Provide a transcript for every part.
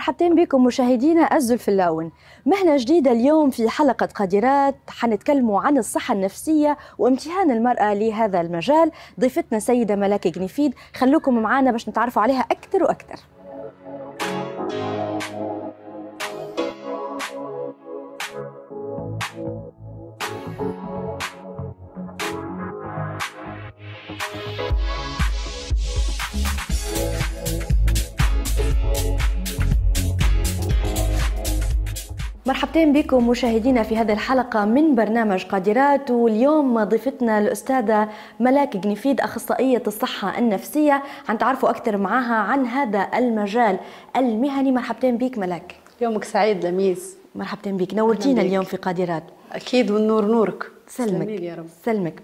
مرحبتين بكم مشاهدينا الزلف اللون مهنة جديدة اليوم في حلقة قادرات حنتكلم عن الصحة النفسية وامتهان المرأة لهذا المجال ضيفتنا سيدة ملاك جنيفيد خلوكم معنا باش نتعرفوا عليها أكثر وأكثر مرحبتين بكم مشاهدينا في هذه الحلقة من برنامج قادرات واليوم ضيفتنا الأستاذة ملاك جنيفيد أخصائية الصحة النفسية حنتعرفوا أكثر معها عن هذا المجال المهني مرحبتين بك ملاك يومك سعيد لميس مرحبتين بك نورتينا اليوم في قادرات أكيد والنور نورك سلمك يا رب سلمك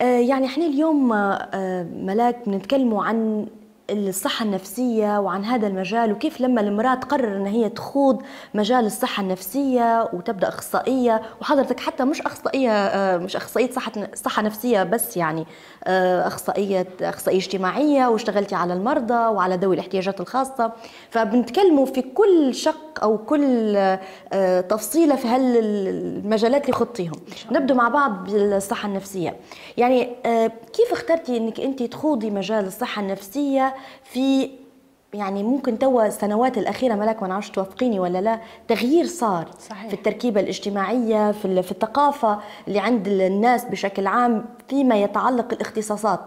آه، يعني احنا اليوم آه، ملاك بنتكلموا عن الصحة النفسية وعن هذا المجال وكيف لما المرأة تقرر أن هي تخوض مجال الصحة النفسية وتبدأ أخصائية وحضرتك حتى مش أخصائية آه، مش أخصائية صحة صحة نفسية بس يعني آه، أخصائية أخصائية اجتماعية واشتغلتي على المرضى وعلى ذوي الاحتياجات الخاصة فبنتكلموا في كل شق أو كل آه، تفصيلة في هالمجالات اللي خضتيهم نبدأ مع بعض بالصحة النفسية يعني كيف اخترتي أنك أنت تخوضي مجال الصحة النفسية في يعني ممكن توا السنوات الأخيرة ملاك ما نعرفش توافقيني ولا لا تغيير صار صحيح. في التركيبة الاجتماعية في, في الثقافة اللي عند الناس بشكل عام فيما يتعلق الاختصاصات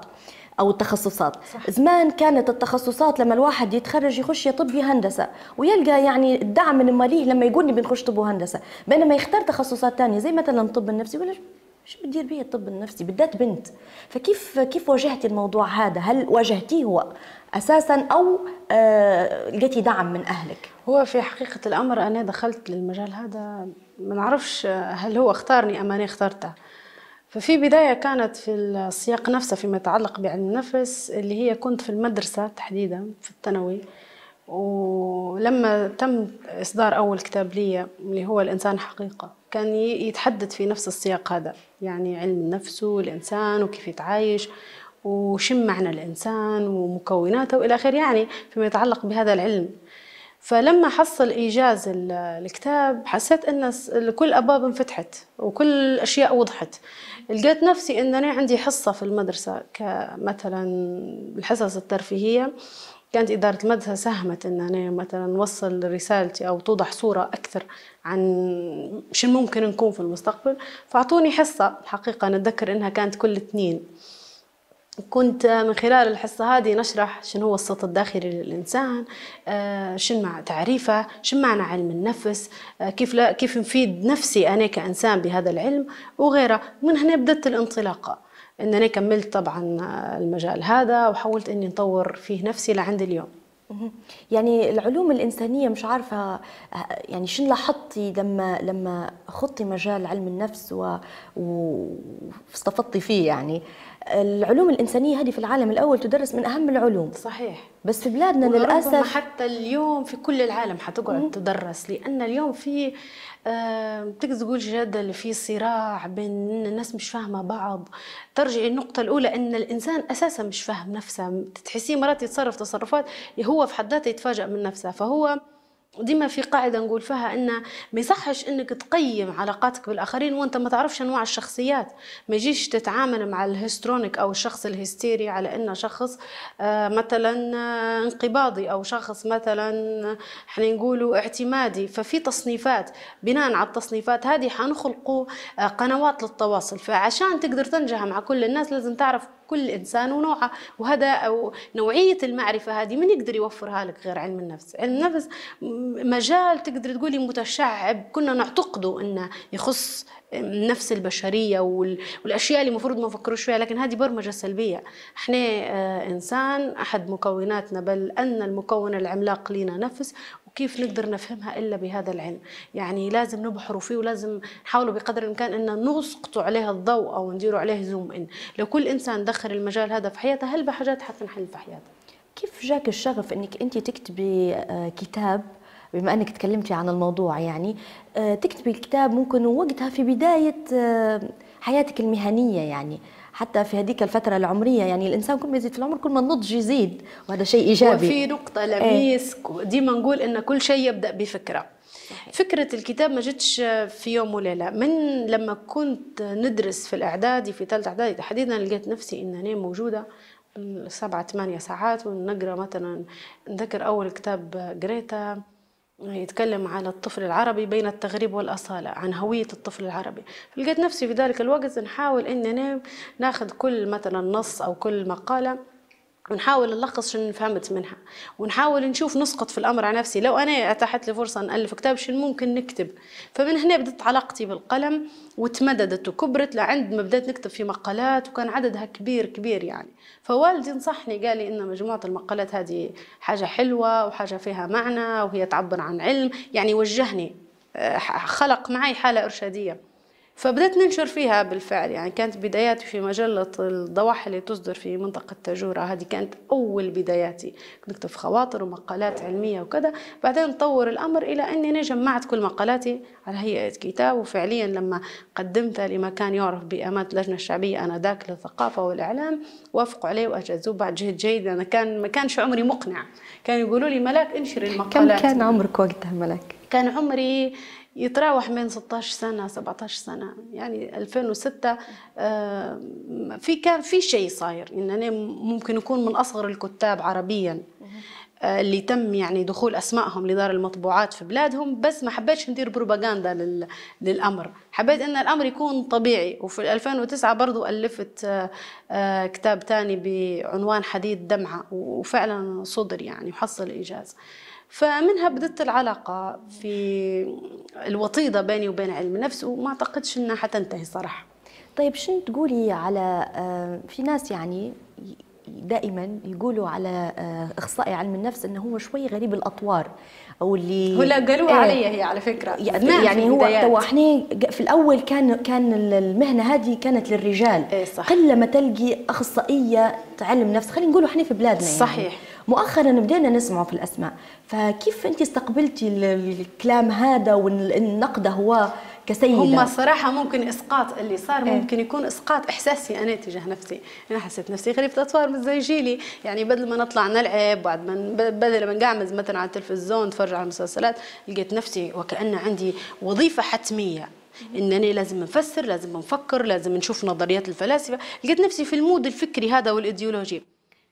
او التخصصات صح. زمان كانت التخصصات لما الواحد يتخرج يخش يا طب يا هندسه ويلقى يعني الدعم من ماليه لما يقول لي بنخش طب وهندسه بينما يختار تخصصات ثانيه زي مثلا الطب النفسي ولا شو بتدير بيه الطب النفسي بالذات بنت فكيف كيف واجهتي الموضوع هذا هل واجهتيه هو اساسا او آه، لقيتي دعم من اهلك هو في حقيقه الامر انا دخلت للمجال هذا ما نعرفش هل هو اختارني ام انا اخترته ففي بدايه كانت في السياق نفسه فيما يتعلق بعلم النفس اللي هي كنت في المدرسه تحديدا في الثانوي ولما تم إصدار أول كتاب لي اللي هو الإنسان حقيقة كان يتحدث في نفس السياق هذا يعني علم النفس والإنسان وكيف يتعايش وشم معنى الإنسان ومكوناته وإلى آخره يعني فيما يتعلق بهذا العلم فلما حصل إيجاز الكتاب حسيت أن كل أبواب انفتحت وكل أشياء وضحت لقيت نفسي أن أنا عندي حصة في المدرسة كمثلا الحصص الترفيهية كانت إدارة المدرسة ساهمت أن أنا مثلا نوصل رسالتي أو توضح صورة أكثر عن شو ممكن نكون في المستقبل فأعطوني حصة الحقيقة نتذكر أنها كانت كل اثنين كنت من خلال الحصة هذه نشرح شنو هو الصوت الداخلي للإنسان آه، شنو مع تعريفه شنو معنى علم النفس آه، كيف, لا كيف نفيد نفسي أنا كإنسان بهذا العلم وغيره من هنا بدأت الانطلاقة إن أنا كملت طبعا آه، المجال هذا وحاولت إني نطور فيه نفسي لعند اليوم يعني العلوم الإنسانية مش عارفة يعني شنو لاحظتي لما لما خضتي مجال علم النفس واستفضتي فيه يعني العلوم الانسانيه هذه في العالم الاول تدرس من اهم العلوم صحيح بس في بلادنا للاسف حتى اليوم في كل العالم حتقعد تدرس لان اليوم في تقدر تقول جدل في صراع بين الناس مش فاهمه بعض ترجع النقطه الاولى ان الانسان اساسا مش فاهم نفسه تحسيه مرات يتصرف تصرفات هو في حد ذاته يتفاجئ من نفسه فهو ديما في قاعده نقول فيها ان ما يصحش انك تقيم علاقاتك بالاخرين وانت ما تعرفش انواع الشخصيات ما يجيش تتعامل مع الهسترونيك او الشخص الهستيري على انه شخص آه، مثلا آه، انقباضي او شخص مثلا احنا نقولوا اعتمادي ففي تصنيفات بناء على التصنيفات هذه حنخلقوا آه، قنوات للتواصل فعشان تقدر تنجح مع كل الناس لازم تعرف كل انسان ونوعه وهذا او نوعيه المعرفه هذه من يقدر يوفرها لك غير علم النفس علم النفس مجال تقدر تقولي متشعب كنا نعتقده انه يخص النفس البشريه والاشياء اللي المفروض ما نفكروش فيها لكن هذه برمجه سلبيه احنا آه، انسان احد مكوناتنا بل ان المكون العملاق لنا نفس كيف نقدر نفهمها الا بهذا العلم يعني لازم نبحروا فيه ولازم نحاولوا بقدر الامكان ان نسقطوا عليها الضوء او نديروا عليه زوم ان لو كل انسان دخل المجال هذا في حياته هل بحاجات حتنحل في حياته كيف جاك الشغف انك انت تكتبي آه، كتاب بما انك تكلمتي عن الموضوع يعني آه، تكتبي الكتاب ممكن وقتها في بدايه آه، حياتك المهنيه يعني حتى في هذيك الفتره العمريه يعني الانسان كل ما يزيد في العمر كل ما النضج يزيد وهذا شيء ايجابي وفي نقطه إيه. لميس ديما نقول ان كل شيء يبدا بفكره صحيح. فكرة الكتاب ما جتش في يوم وليلة من لما كنت ندرس في الإعدادي في ثالث إعدادي تحديدا لقيت نفسي إن أنا موجودة سبعة ثمانية ساعات ونقرأ مثلا نذكر أول كتاب آه، قريته يتكلم على الطفل العربي بين التغريب والأصالة عن هوية الطفل العربي لقيت نفسي في ذلك الوقت نحاول أننا ناخذ كل مثلا نص أو كل مقالة ونحاول نلخص شنو فهمت منها ونحاول نشوف نسقط في الامر على نفسي لو انا اتاحت لي فرصه نالف كتاب شنو ممكن نكتب فمن هنا بدت علاقتي بالقلم وتمددت وكبرت لعند ما بدات نكتب في مقالات وكان عددها كبير كبير يعني فوالدي نصحني قال لي ان مجموعه المقالات هذه حاجه حلوه وحاجه فيها معنى وهي تعبر عن علم يعني وجهني آه، خلق معي حاله ارشاديه فبدأت ننشر فيها بالفعل يعني كانت بداياتي في مجلة الضواحي اللي تصدر في منطقة تاجورة هذه كانت أول بداياتي نكتب خواطر ومقالات علمية وكذا بعدين طور الأمر إلى أني أنا جمعت كل مقالاتي على هيئة كتاب وفعليا لما قدمتها لما كان يعرف بأمانة اللجنة الشعبية أنذاك للثقافة والإعلام وافقوا عليه وأجازوه بعد جهد جيد أنا كان ما كانش عمري مقنع كانوا يقولوا لي ملاك انشري المقالات كم كان عمرك وقتها ملاك؟ كان عمري يتراوح من 16 سنة 17 سنة يعني 2006 آه، في كان في شيء صاير إن أنا ممكن أكون من أصغر الكتاب عربيا آه، اللي تم يعني دخول أسمائهم لدار المطبوعات في بلادهم بس ما حبيتش ندير بروباغندا للأمر حبيت أن الأمر يكون طبيعي وفي 2009 برضو ألفت آه، كتاب تاني بعنوان حديد دمعة وفعلا صدر يعني وحصل اجازه فمنها بدت العلاقة في الوطيدة بيني وبين علم النفس وما أعتقدش أنها حتنتهي صراحة طيب شنو تقولي على آه، في ناس يعني دائما يقولوا على آه، اخصائي علم النفس انه هو شوي غريب الاطوار او اللي ولا قالوا آه علي هي على فكره يعني, يعني هو تو احنا في الاول كان كان المهنه هذه كانت للرجال إيه صح. قل ما تلقي اخصائيه علم نفس خلينا نقولوا احنا في بلادنا يعني. صحيح يعني. مؤخرا بدينا نسمعه في الاسماء فكيف انت استقبلتي الكلام هذا والنقد هو كسيده هم صراحه ممكن اسقاط اللي صار إيه. ممكن يكون اسقاط احساسي انا تجاه نفسي انا حسيت نفسي غريبة اطفال مش زي جيلي يعني بدل ما نطلع نلعب بعد ما بدل ما نقعمز مثلا على التلفزيون نتفرج على المسلسلات لقيت نفسي وكان عندي وظيفه حتميه انني لازم نفسر لازم نفكر لازم نشوف نظريات الفلاسفه لقيت نفسي في المود الفكري هذا والايديولوجي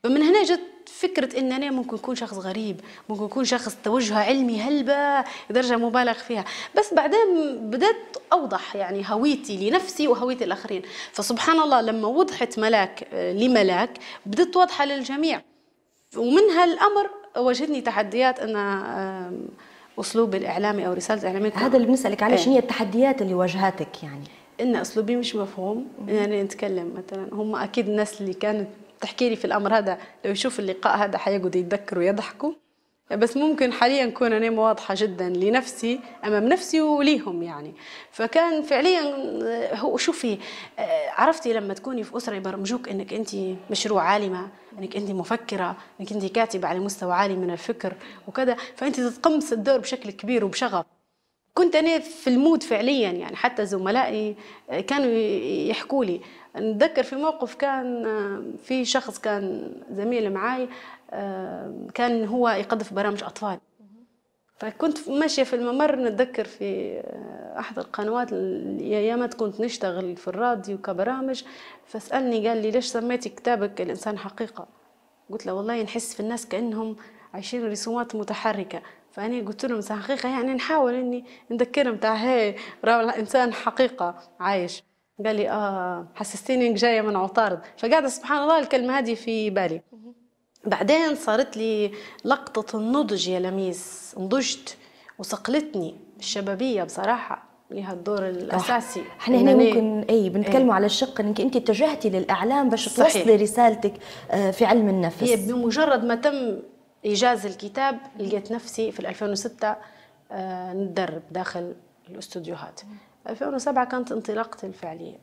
فمن هنا جت فكره ان انا ممكن اكون شخص غريب ممكن اكون شخص توجهه علمي هلبة درجة مبالغ فيها بس بعدين بدات اوضح يعني هويتي لنفسي وهويتي الاخرين فسبحان الله لما وضحت ملاك آه، لملاك بدأت واضحه للجميع ومن هالامر واجهتني تحديات انا اسلوب الاعلامي او رساله الاعلاميه هذا اللي بنسالك عليه إيه. شنو هي التحديات اللي واجهتك يعني ان اسلوبي مش مفهوم ان يعني انا نتكلم مثلا هم اكيد الناس اللي كانت تحكي لي في الامر هذا لو يشوف اللقاء هذا حيقعد يتذكر ويضحكوا بس ممكن حاليا نكون انا واضحه جدا لنفسي امام نفسي وليهم يعني فكان فعليا هو شوفي آه، عرفتي لما تكوني في اسره يبرمجوك انك انت مشروع عالمه انك انت مفكره انك انت كاتبه على مستوى عالي من الفكر وكذا فانت تتقمص الدور بشكل كبير وبشغف كنت انا في المود فعليا يعني حتى زملائي آه، كانوا يحكوا لي نتذكر في موقف كان في شخص كان زميل معاي كان هو يقدف برامج اطفال فكنت ماشية في الممر نتذكر في أحد القنوات الأيامات كنت نشتغل في الراديو كبرامج فسألني قال لي ليش سميتي كتابك الإنسان حقيقة قلت له والله نحس في الناس كأنهم عايشين رسومات متحركة فأنا قلت لهم إنسان حقيقة يعني نحاول إني نذكرهم تاع هاي راه الإنسان حقيقة عايش قال لي اه حسستيني انك جايه من عطارد فقاعده سبحان الله الكلمه هذه في بالي بعدين صارت لي لقطه النضج يا لميس نضجت وصقلتني الشبابيه بصراحه لها الدور الاساسي احنا هنا ممكن اي إيه. بنتكلموا ايه؟ على الشق انك انت اتجهتي للاعلام باش توصلي رسالتك آه، في علم النفس هي بمجرد ما تم ايجاز الكتاب لقيت نفسي في 2006 آه، ندرب داخل الاستوديوهات 2007 كانت انطلاقتي الفعليه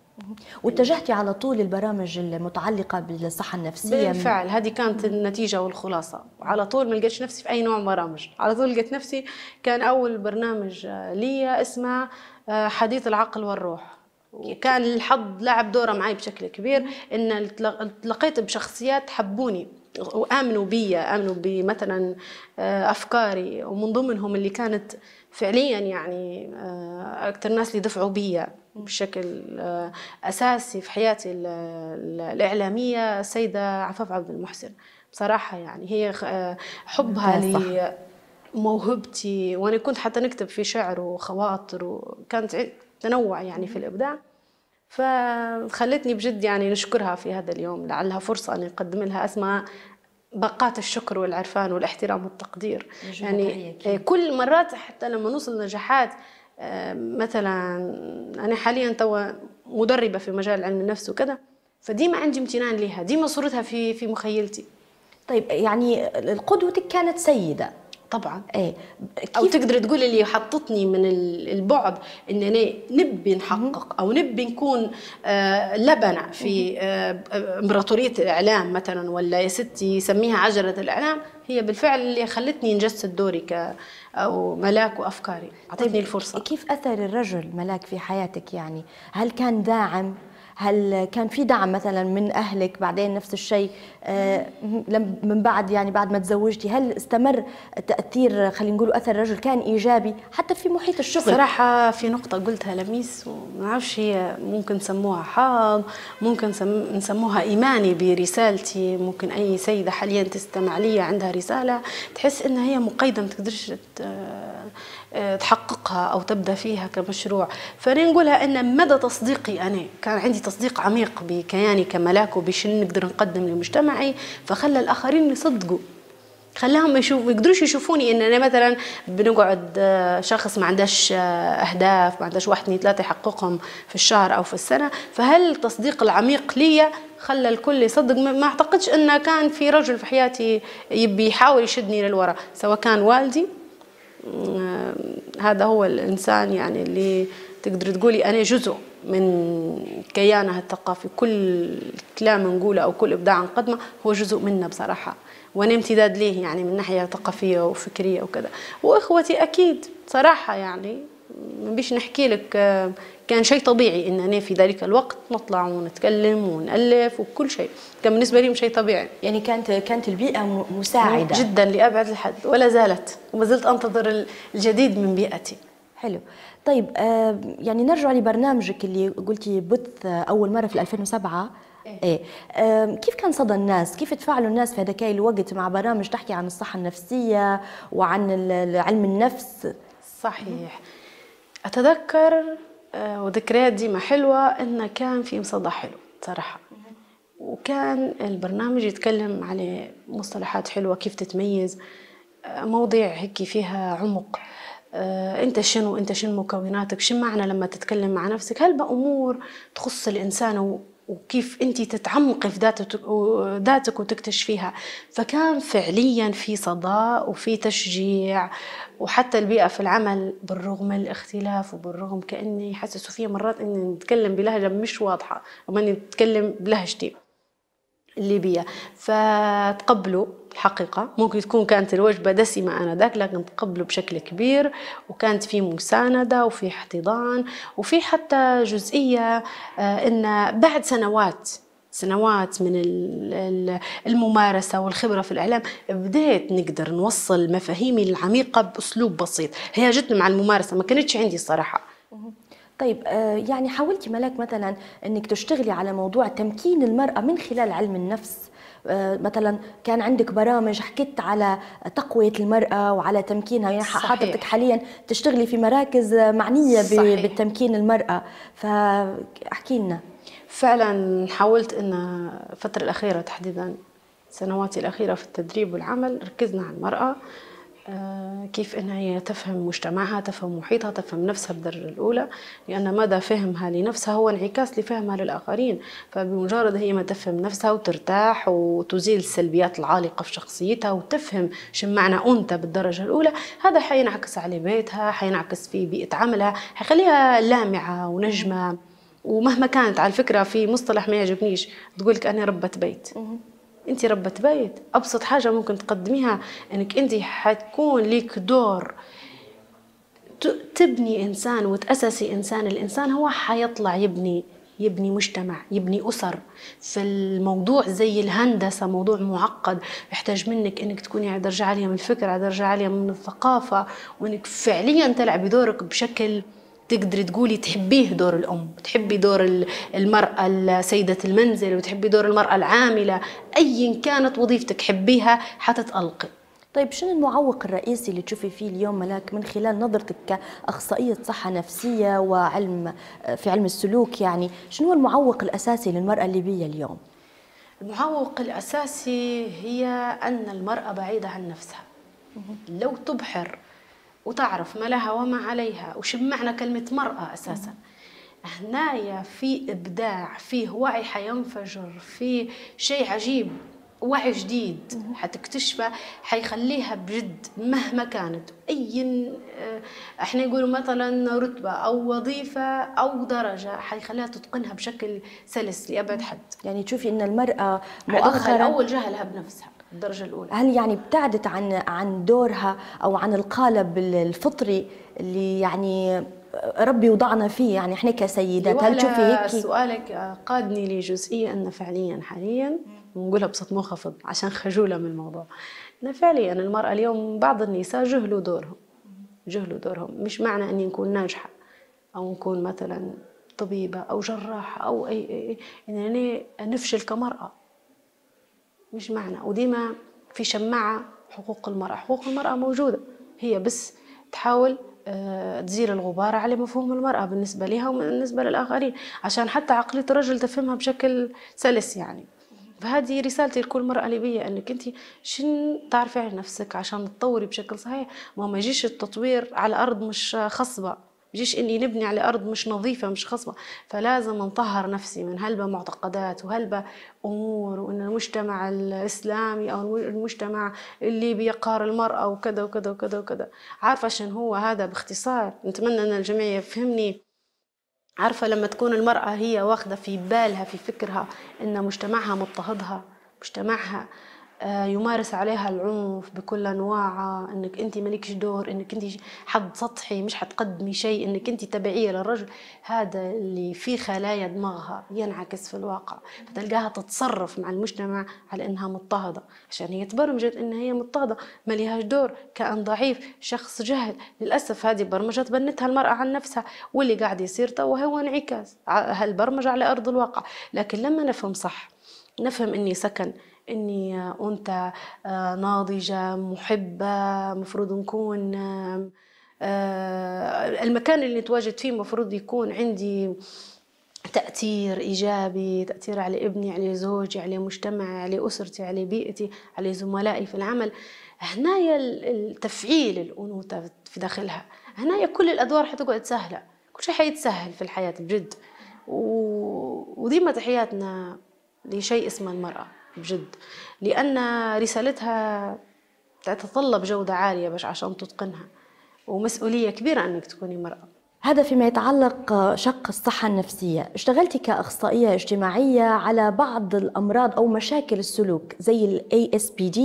واتجهتي على طول للبرامج المتعلقه بالصحه النفسيه بالفعل هذه كانت النتيجه والخلاصه على طول ما لقيتش نفسي في اي نوع برامج على طول لقيت نفسي كان اول برنامج لي اسمه آه، حديث العقل والروح وكان الحظ لعب دوره معي بشكل كبير ان تلقيت بشخصيات حبوني وامنوا بي امنوا بمثلا آه، افكاري ومن ضمنهم اللي كانت فعليا يعني آه، اكثر الناس اللي دفعوا بيا بشكل آه، اساسي في حياتي الاعلاميه السيده عفاف عبد المحسن بصراحه يعني هي آه، حبها لي موهبتي وانا كنت حتى نكتب في شعر وخواطر وكانت تنوع يعني في الابداع فخلتني بجد يعني نشكرها في هذا اليوم لعلها فرصة أن أقدم لها أسماء باقات الشكر والعرفان والاحترام والتقدير يعني آه، كل مرات حتى لما نوصل نجاحات آه، مثلا انا حاليا توا مدربه في مجال علم النفس وكذا فديما عندي امتنان لها ديما صورتها في في مخيلتي طيب يعني قدوتك كانت سيده طبعا ايه او تقدر تقول اللي حطتني من البعد ان انا نبي نحقق او نبي نكون آه، لبنه في آه، آه، امبراطوريه الاعلام مثلا ولا يا ستي سميها عجله الاعلام هي بالفعل اللي خلتني نجسد دوري ك او ملاك وافكاري اعطتني طيب، الفرصه كيف اثر الرجل ملاك في حياتك يعني هل كان داعم هل كان في دعم مثلا من اهلك بعدين نفس الشيء آه، من بعد يعني بعد ما تزوجتي هل استمر تاثير خلينا نقول اثر الرجل كان ايجابي حتى في محيط الشغل صراحه في نقطه قلتها لميس وما نعرفش هي ممكن نسموها حظ ممكن نسموها ايماني برسالتي ممكن اي سيده حاليا تستمع لي عندها رساله تحس ان هي مقيده ما تقدرش آه، تحققها او تبدا فيها كمشروع فانا نقولها ان مدى تصديقي انا كان عندي تصديق عميق بكياني كملاك وبشنو نقدر نقدم لمجتمعي فخلى الاخرين يصدقوا خلاهم ما يقدروش يشوفوني ان انا مثلا بنقعد آه، شخص ما عندهش آه، اهداف ما عندهش واحد اثنين ثلاثه يحققهم في الشهر او في السنه فهل التصديق العميق ليا خلى الكل يصدق ما اعتقدش ان كان في رجل في حياتي يبي يحاول يشدني للوراء سواء كان والدي آه، هذا هو الإنسان يعني اللي تقدر تقولي أنا جزء من كيانه الثقافي كل كلام نقوله أو كل إبداع نقدمه هو جزء منا بصراحة وأنا امتداد ليه يعني من ناحية ثقافية وفكرية وكذا وإخوتي أكيد صراحة يعني باش نحكي لك آه، كان شيء طبيعي ان انا في ذلك الوقت نطلع ونتكلم ونالف وكل شيء كان بالنسبه لي شيء طبيعي يعني كانت كانت البيئه مساعده جدا لابعد الحد ولا زالت وما زلت انتظر الجديد من بيئتي حلو طيب آه، يعني نرجع لبرنامجك اللي قلتي بث اول مره في 2007 ايه, إيه. آه، كيف كان صدى الناس؟ كيف تفاعلوا الناس في هذاك الوقت مع برامج تحكي عن الصحه النفسيه وعن علم النفس؟ صحيح أتذكر آه، وذكريات ديما حلوة إنه كان في مصدى حلو صراحة وكان البرنامج يتكلم على مصطلحات حلوة كيف تتميز آه، مواضيع هيك فيها عمق آه، انت شنو انت شنو مكوناتك شنو معنى لما تتكلم مع نفسك هل بأمور تخص الانسان وكيف انت تتعمقي في ذاتك ذاتك وتكتشفيها فكان فعليا في صداء وفي تشجيع وحتى البيئه في العمل بالرغم من الاختلاف وبالرغم كاني حسسوا فيها مرات اني نتكلم بلهجه مش واضحه او اني نتكلم بلهجتي الليبية فتقبلوا الحقيقة ممكن تكون كانت الوجبة دسمة آنذاك لكن تقبلوا بشكل كبير وكانت في مساندة وفي احتضان وفي حتى جزئية آه، أن بعد سنوات سنوات من الممارسة والخبرة في الإعلام بديت نقدر نوصل مفاهيمي العميقة بأسلوب بسيط هي جتني مع الممارسة ما كانتش عندي الصراحة طيب آه، يعني حاولتي ملاك مثلا انك تشتغلي على موضوع تمكين المراه من خلال علم النفس آه، مثلا كان عندك برامج حكيت على تقويه المراه وعلى تمكينها يعني حضرتك حاليا تشتغلي في مراكز معنيه صحيح. بالتمكين المراه فاحكي لنا فعلا حاولت ان الفتره الاخيره تحديدا سنواتي الاخيره في التدريب والعمل ركزنا على المراه آه، كيف انها هي تفهم مجتمعها تفهم محيطها تفهم نفسها بالدرجه الاولى لان مدى فهمها لنفسها هو انعكاس لفهمها للاخرين فبمجرد هي ما تفهم نفسها وترتاح وتزيل السلبيات العالقه في شخصيتها وتفهم شو معنى انثى بالدرجه الاولى هذا حينعكس على بيتها حينعكس في بيئه عملها حيخليها لامعه ونجمه ومهما كانت على فكره في مصطلح ما يعجبنيش تقول كاني انا ربة بيت انت ربة بيت ابسط حاجه ممكن تقدميها انك انت حتكون ليك دور تبني انسان وتاسسي انسان الانسان هو حيطلع يبني يبني مجتمع يبني أسر فالموضوع زي الهندسة موضوع معقد يحتاج منك أنك تكوني على درجة عالية من الفكر على درجة عالية من الثقافة وأنك فعليا تلعبي دورك بشكل تقدري تقولي تحبيه دور الام تحبي دور المراه سيده المنزل وتحبي دور المراه العامله ايا كانت وظيفتك حبيها حتتالقي طيب شنو المعوق الرئيسي اللي تشوفي فيه اليوم ملاك من خلال نظرتك كأخصائية صحة نفسية وعلم آه، في علم السلوك يعني شنو هو المعوق الأساسي للمرأة الليبية اليوم؟ المعوق الأساسي هي أن المرأة بعيدة عن نفسها لو تبحر وتعرف ما لها وما عليها وش بمعنى كلمة مرأة أساسا هنايا في إبداع فيه وعي حينفجر في شيء عجيب وعي جديد حتكتشفه حيخليها بجد مهما كانت اي آه، احنا نقول مثلا رتبه او وظيفه او درجه حيخليها تتقنها بشكل سلس لابعد حد يعني تشوفي ان المراه مؤخرا اول جهلها بنفسها الدرجة الأولى هل يعني ابتعدت عن عن دورها أو عن القالب الفطري اللي يعني ربي وضعنا فيه يعني احنا كسيدات هل تشوفي هيك سؤالك آه، قادني لجزئية أن فعليا حاليا ونقولها بصوت منخفض عشان خجولة من الموضوع أن فعليا المرأة اليوم بعض النساء جهلوا دورهم جهلوا دورهم مش معنى أني نكون ناجحة أو نكون مثلا طبيبة أو جراحة أو أي, أي, أي أنني يعني نفشل كمرأة مش معنا وديما في شماعة حقوق المرأة حقوق المرأة موجودة هي بس تحاول آه، تزيل الغبار على مفهوم المرأة بالنسبة لها وبالنسبة للآخرين عشان حتى عقلية الرجل تفهمها بشكل سلس يعني فهذه رسالتي لكل مرأة ليبية أنك أنت شن تعرفي عن نفسك عشان تطوري بشكل صحيح ما ما يجيش التطوير على أرض مش خصبة بجيش اني نبني على ارض مش نظيفه مش خصبه فلازم نطهر نفسي من هلبة معتقدات وهلبة امور وان المجتمع الاسلامي او المجتمع اللي بيقهر المراه وكذا وكذا وكذا وكذا عارفه شنو هو هذا باختصار نتمنى ان الجميع يفهمني عارفه لما تكون المراه هي واخده في بالها في فكرها ان مجتمعها مضطهدها مجتمعها آه، يمارس عليها العنف بكل انواعه انك انت مالكش دور انك انت حد سطحي مش حتقدمي شيء انك انت تبعيه للرجل هذا اللي في خلايا دماغها ينعكس في الواقع فتلقاها تتصرف مع المجتمع على انها مضطهده عشان هي تبرمجت ان هي مضطهده ما لهاش دور كائن ضعيف شخص جهل للاسف هذه برمجه بنتها المراه عن نفسها واللي قاعد يصير تو هو انعكاس هالبرمجه على ارض الواقع لكن لما نفهم صح نفهم اني سكن اني انثى آه، ناضجه محبه مفروض نكون آه، المكان اللي نتواجد فيه مفروض يكون عندي تأثير إيجابي تأثير على ابني على زوجي على مجتمعي على أسرتي على بيئتي على زملائي في العمل هنايا التفعيل الأنوثة في داخلها هنا كل الأدوار حتقعد سهلة كل شيء حيتسهل في الحياة بجد و... وديما تحياتنا لشيء اسمه المرأة بجد لأن رسالتها تتطلب جودة عالية باش عشان تتقنها ومسؤولية كبيرة أنك تكوني مرأة هذا فيما يتعلق شق الصحة النفسية اشتغلت كأخصائية اجتماعية على بعض الأمراض أو مشاكل السلوك زي الـ ASPD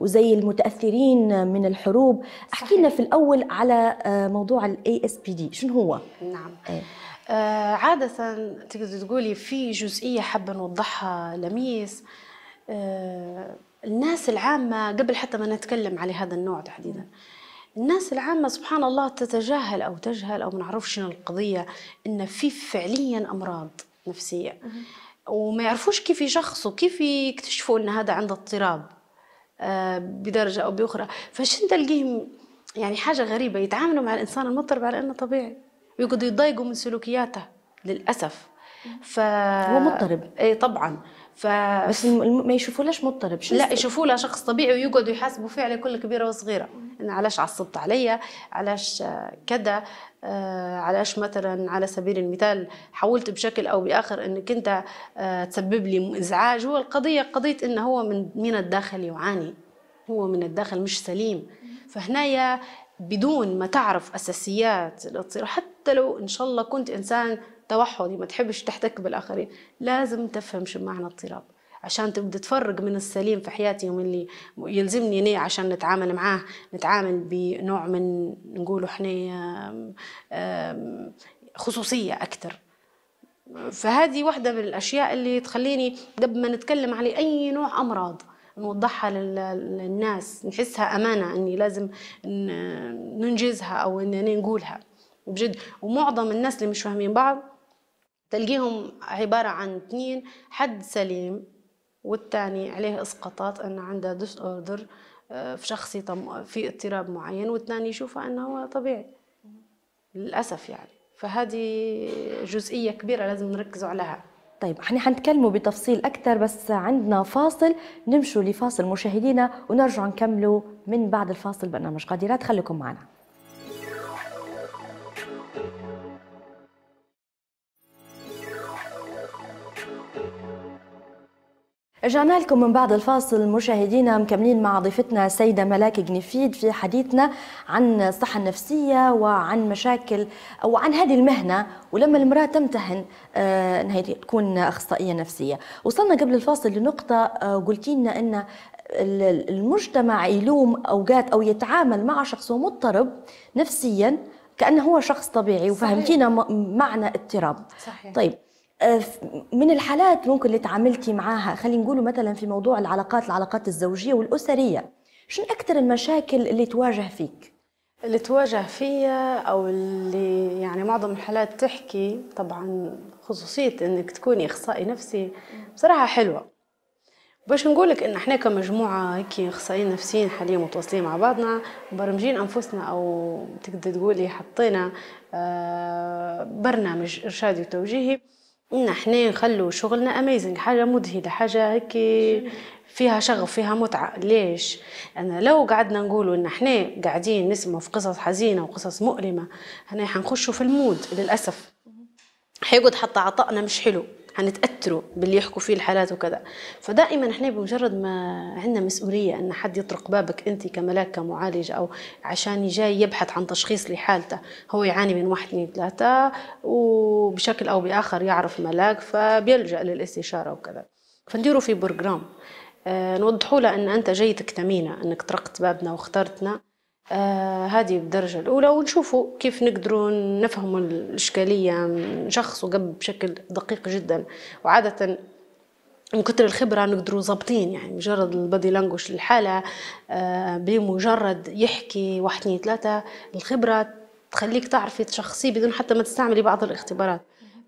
وزي المتأثرين من الحروب صحيح. احكي لنا في الأول على آه، موضوع الـ ASPD شنو هو؟ نعم ايه؟ آه عادة تقدر تقولي في جزئية حابة نوضحها لميس آه، الناس العامة قبل حتى ما نتكلم على هذا النوع تحديدا الناس العامة سبحان الله تتجاهل أو تجهل أو ما نعرفش القضية إن في فعليا أمراض نفسية وما يعرفوش كيف يشخصوا كيف يكتشفوا إن هذا عنده اضطراب آه، بدرجة أو بأخرى فشن تلقيهم يعني حاجة غريبة يتعاملوا مع الإنسان المضطرب على إنه طبيعي ويقعدوا يتضايقوا من سلوكياته للأسف ف... هو مضطرب اي طبعا ف بس الم... ما يشوفولاش مضطرب لا يشوفولا شخص طبيعي ويقعدوا يحاسبوا فيه على كل كبيره وصغيره انا علاش عصبت عليا علاش كذا آه، علاش مثلا على سبيل المثال حاولت بشكل او باخر انك انت آه، تسبب لي ازعاج هو القضيه قضيه انه هو من من الداخل يعاني هو من الداخل مش سليم فهنايا بدون ما تعرف اساسيات الاضطراب حتى لو ان شاء الله كنت انسان توحدي ما تحبش تحتك بالاخرين لازم تفهم شو معنى اضطراب عشان تبدا تفرق من السليم في حياتي ومن اللي يلزمني ني عشان نتعامل معاه نتعامل بنوع من نقوله احنا خصوصيه اكثر فهذه واحده من الاشياء اللي تخليني لما نتكلم على اي نوع امراض نوضحها للناس نحسها امانه اني لازم ننجزها او اني نقولها بجد ومعظم الناس اللي مش فاهمين بعض تلقيهم عبارة عن اثنين حد سليم والثاني عليه اسقاطات أنه عنده ديس أوردر آه، في شخصي في اضطراب معين والثاني يشوفه أنه هو طبيعي للأسف يعني فهذه جزئية كبيرة لازم نركزوا عليها طيب احنا حنتكلموا بتفصيل اكثر بس عندنا فاصل نمشوا لفاصل مشاهدينا ونرجع نكملوا من بعد الفاصل برنامج قادرات خليكم معنا رجعنا لكم من بعد الفاصل مشاهدينا مكملين مع ضيفتنا السيدة ملاك جنيفيد في حديثنا عن الصحة النفسية وعن مشاكل أو عن هذه المهنة ولما المرأة تمتهن آه، أنها تكون أخصائية نفسية وصلنا قبل الفاصل لنقطة آه، قلتي لنا أن المجتمع يلوم أوقات أو يتعامل مع شخص مضطرب نفسيا كأنه هو شخص طبيعي وفهمتينا معنى اضطراب صحيح. طيب آه، من الحالات ممكن اللي تعاملتي معاها خلينا نقولوا مثلا في موضوع العلاقات العلاقات الزوجيه والاسريه شنو اكثر المشاكل اللي تواجه فيك اللي تواجه فيا او اللي يعني معظم الحالات تحكي طبعا خصوصيه انك تكوني اخصائي نفسي بصراحه حلوه باش نقولك ان احنا كمجموعه هيك اخصائيين نفسيين حاليا متواصلين مع بعضنا مبرمجين انفسنا او تقدر تقولي حطينا آه، برنامج ارشادي وتوجيهي ان احنا نخلو شغلنا اميزنج حاجه مذهله حاجه هيك فيها شغف فيها متعه ليش انا لو قعدنا نقولوا ان احنا قاعدين نسمع في قصص حزينه وقصص مؤلمه هنا حنخشوا في المود للاسف حيقعد حتى عطائنا مش حلو حنتاثروا باللي يحكوا فيه الحالات وكذا فدائما احنا بمجرد ما عندنا مسؤوليه ان حد يطرق بابك انت كملاك كمعالج او عشان جاي يبحث عن تشخيص لحالته هو يعاني من واحد اثنين ثلاثه وبشكل او باخر يعرف ملاك فبيلجا للاستشاره وكذا فنديروا في بروجرام آه، نوضحوا له ان انت جاي تكتمينا انك طرقت بابنا واخترتنا آه هذه بالدرجة الأولى ونشوفوا كيف نقدروا نفهموا الإشكالية نشخصوا قبل بشكل دقيق جدا وعادة من كثر الخبرة نقدروا ظابطين يعني مجرد البادي لانجوش للحالة آه بمجرد يحكي واحد اثنين ثلاثة الخبرة تخليك تعرفي تشخصي بدون حتى ما تستعملي بعض الاختبارات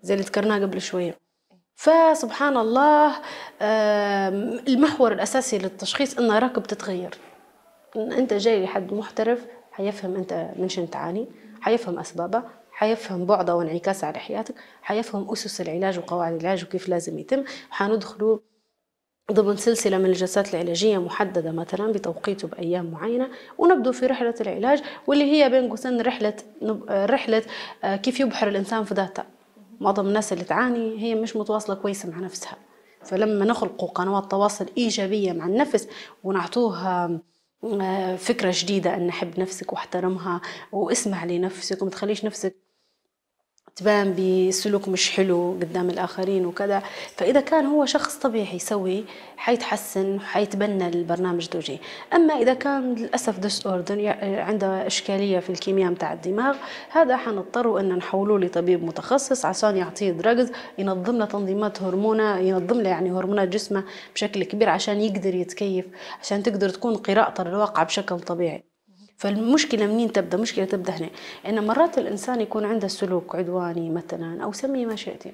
زي اللي ذكرناه قبل شوية فسبحان الله آه، المحور الأساسي للتشخيص أن راكب تتغير انت جاي لحد محترف حيفهم انت من شنو تعاني حيفهم اسبابه حيفهم بعضه وانعكاسه على حياتك حيفهم اسس العلاج وقواعد العلاج وكيف لازم يتم حندخلوا ضمن سلسلة من الجلسات العلاجية محددة مثلا بتوقيته بأيام معينة ونبدو في رحلة العلاج واللي هي بين قوسين رحلة رحلة آه، كيف يبحر الإنسان في ذاته معظم الناس اللي تعاني هي مش متواصلة كويسة مع نفسها فلما نخلق قنوات تواصل إيجابية مع النفس ونعطوها آه، فكرة جديدة أن حب نفسك واحترمها واسمع لنفسك وما تخليش نفسك تبان بسلوك مش حلو قدام الآخرين وكذا فإذا كان هو شخص طبيعي يسوي حيتحسن حيتبنى البرنامج دوجي أما إذا كان للأسف ديس أوردر عنده إشكالية في الكيمياء بتاع الدماغ هذا حنضطروا أن نحولوه لطبيب متخصص عشان يعطيه دراجز ينظم له تنظيمات هرمونة ينظم له يعني هرمونات جسمه بشكل كبير عشان يقدر يتكيف عشان تقدر تكون قراءته للواقع بشكل طبيعي فالمشكله منين تبدا مشكله تبدا هنا ان مرات الانسان يكون عنده سلوك عدواني مثلا او سميه ما شئتي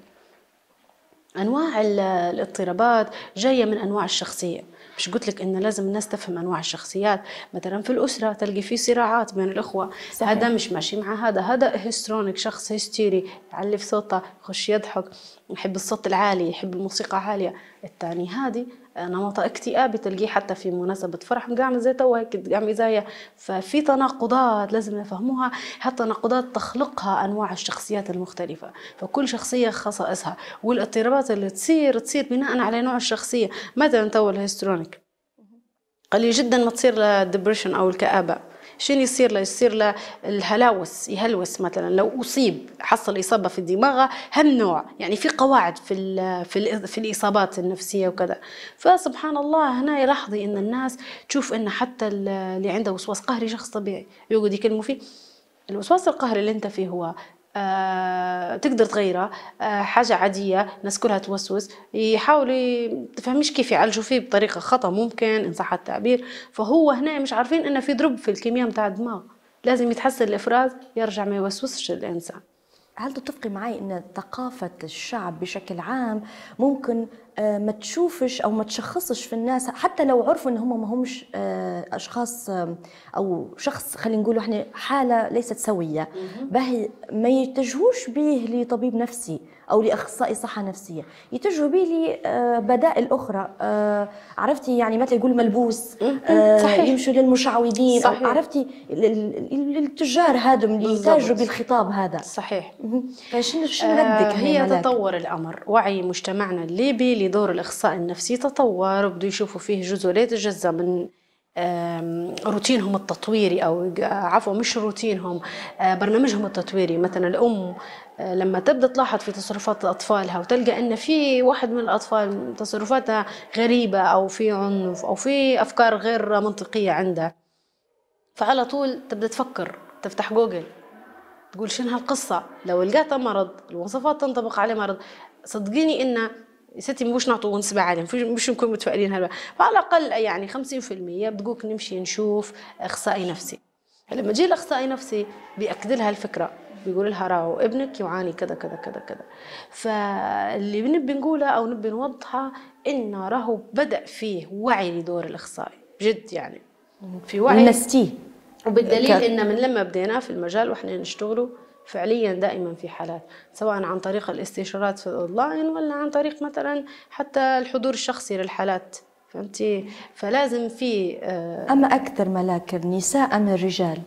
انواع الاضطرابات جايه من انواع الشخصيه مش قلت لك انه لازم الناس تفهم انواع الشخصيات مثلا في الاسره تلقي في صراعات بين الاخوه صحيح. هذا مش ماشي مع هذا هذا هيسترونيك شخص هيستيري يعلف صوته يخش يضحك يحب الصوت العالي يحب الموسيقى عاليه الثاني هذه نمط اكتئاب تلقيه حتى في مناسبة فرح مقام زي توا هيك قام زي ففي تناقضات لازم نفهموها هالتناقضات تخلقها أنواع الشخصيات المختلفة فكل شخصية خصائصها والاضطرابات اللي تصير تصير بناء على نوع الشخصية مثلا توا الهيسترونيك قليل جدا ما تصير للدبريشن أو الكآبة شنو يصير له يصير له الهلاوس يهلوس مثلا لو اصيب حصل اصابه في الدماغ هالنوع يعني في قواعد في الـ في, الـ في الاصابات النفسيه وكذا فسبحان الله هنا يلاحظي ان الناس تشوف ان حتى اللي عنده وسواس قهري شخص طبيعي يقعد يكلموا فيه الوسواس القهري اللي انت فيه هو آه تقدر تغيره آه حاجة عادية الناس كلها توسوس يحاولوا تفهميش كيف يعالجوا فيه بطريقة خطأ ممكن إن صح التعبير فهو هنا مش عارفين إنه في ضرب في الكيمياء متاع الدماغ لازم يتحسن الإفراز يرجع ما يوسوسش الإنسان هل تتفقي معي ان ثقافه الشعب بشكل عام ممكن آه، ما تشوفش او ما تشخصش في الناس حتى لو عرفوا ان هم ما همش آه، اشخاص آه، او شخص خلينا نقول احنا حاله ليست سويه باهي ما يتجهوش به لطبيب نفسي او لاخصائي صحه نفسيه يتجهوا بي آه، بدائل اخرى آه، عرفتي يعني مثلا يقول ملبوس آه، صحيح. يمشوا للمشعوذين صحيح. عرفتي التجار هادم اللي يتاجروا بالخطاب هذا صحيح فشنو شنو ردك هي تطور الامر وعي مجتمعنا الليبي لدور الاخصائي النفسي تطور وبدوا يشوفوا فيه جزء لا يتجزا من روتينهم التطويري او عفوا مش روتينهم آه، برنامجهم التطويري مثلا الام آه، لما تبدا تلاحظ في تصرفات اطفالها وتلقى ان في واحد من الاطفال تصرفاتها غريبه او في عنف او في افكار غير منطقيه عندها فعلى طول تبدا تفكر تفتح جوجل تقول شنو هالقصه لو لقيتها مرض الوصفات تنطبق عليه مرض صدقيني ان ستي مش نعطو نسبة عالية مش نكون متفائلين هلا فعلى الأقل يعني 50% بدقوك نمشي نشوف أخصائي نفسي لما جي الأخصائي نفسي بيأكد لها الفكرة بيقول لها راهو ابنك يعاني كذا كذا كذا كذا فاللي بنبي نقوله أو نبي نوضحه إن راهو بدأ فيه وعي لدور الأخصائي بجد يعني في وعي نستيه وبالدليل إن من لما بدينا في المجال وإحنا نشتغله فعليا دائما في حالات سواء عن طريق الاستشارات في الاونلاين ولا عن طريق مثلا حتى الحضور الشخصي للحالات فهمتي فلازم في آه، اما اكثر ملاك النساء ام الرجال